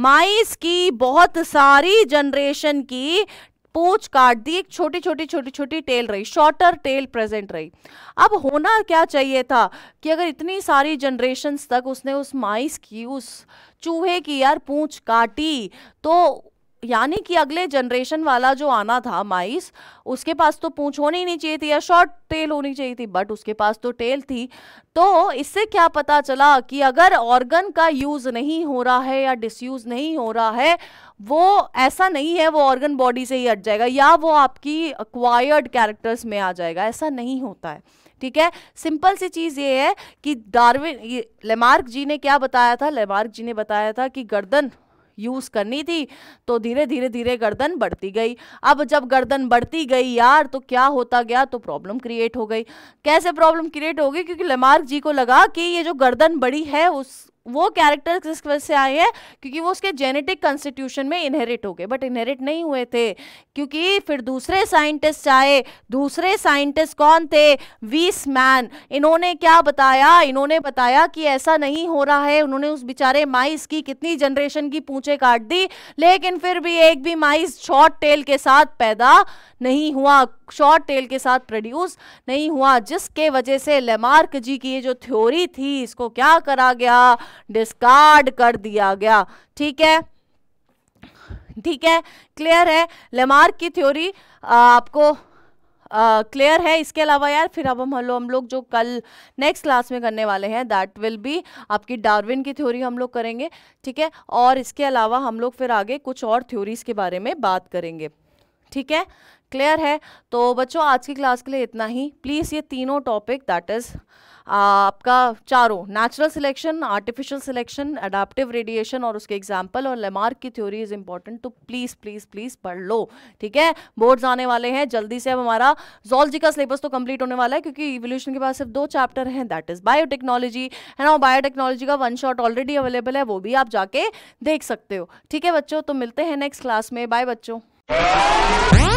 माइस की बहुत सारी जनरेशन की पूछ काट दी एक छोटी छोटी छोटी छोटी टेल रही शॉर्टर टेल प्रेजेंट रही अब होना क्या चाहिए था कि अगर इतनी सारी जनरेशन तक उसने उस माइस की उस चूहे की यार पूछ काटी तो यानी कि अगले जनरेशन वाला जो आना था माइस उसके पास तो पूछ होनी नहीं चाहिए थी या शॉर्ट टेल होनी चाहिए थी बट उसके पास तो टेल थी तो इससे क्या पता चला कि अगर ऑर्गन का यूज़ नहीं हो रहा है या डिसयूज़ नहीं हो रहा है वो ऐसा नहीं है वो ऑर्गन बॉडी से ही हट जाएगा या वो आपकी अक्वायर्ड कैरेक्टर्स में आ जाएगा ऐसा नहीं होता है ठीक है सिंपल सी चीज़ ये है कि डार्विन लेमार्क जी ने क्या बताया था लेमार्क जी ने बताया था कि गर्दन यूज़ करनी थी तो धीरे धीरे धीरे गर्दन बढ़ती गई अब जब गर्दन बढ़ती गई यार तो क्या होता गया तो प्रॉब्लम क्रिएट हो गई कैसे प्रॉब्लम क्रिएट होगी क्योंकि लेमार्क जी को लगा कि ये जो गर्दन बड़ी है उस वो कैरेक्टर किस वजह से आए हैं क्योंकि वो उसके जेनेटिक कॉन्स्टिट्यूशन में इनहेरिट हो गए बट इनहेरिट नहीं हुए थे क्योंकि फिर दूसरे साइंटिस्ट आए दूसरे साइंटिस्ट कौन थे वीस मैन इन्होंने क्या बताया इन्होंने बताया कि ऐसा नहीं हो रहा है उन्होंने उस बेचारे माइस की कितनी जनरेशन की पूछे काट दी लेकिन फिर भी एक भी माइस शॉर्ट टेल के साथ पैदा नहीं हुआ शॉर्ट टेल के साथ प्रोड्यूस नहीं हुआ जिसके वजह से लेमार्क जी की ये जो थ्योरी थी इसको क्या करा गया डिस्कार्ड कर दिया गया ठीक है ठीक है क्लियर है लेमार्क की थ्योरी आपको क्लियर uh, है इसके अलावा यार फिर अब हम लोग हम लोग जो कल नेक्स्ट क्लास में करने वाले हैं दैट विल बी आपकी डार्विन की थ्योरी हम लोग करेंगे ठीक है और इसके अलावा हम लोग फिर आगे कुछ और थ्योरीज के बारे में बात करेंगे ठीक है क्लियर है तो बच्चों आज की क्लास के लिए इतना ही प्लीज़ ये तीनों टॉपिक दैट इज़ आपका चारों natural selection artificial selection adaptive radiation और उसके एग्जाम्पल और लेमार्क की थ्योरी इज इंपॉर्टेंट तो प्लीज़ प्लीज़ प्लीज़ पढ़ लो ठीक है बोर्ड्स आने वाले हैं जल्दी से अब हमारा जोलॉजी का सिलेबस तो कंप्लीट होने वाला है क्योंकि इवोल्यूशन के पास सिर्फ दो चैप्टर हैं दैट इज़ बायोटेक्नोलॉजी है ना बायोटेक्नोलॉजी का वन शॉट ऑलरेडी अवेलेबल है वो भी आप जाके देख सकते हो ठीक है बच्चों तो मिलते हैं नेक्स्ट क्लास में बाय बच्चों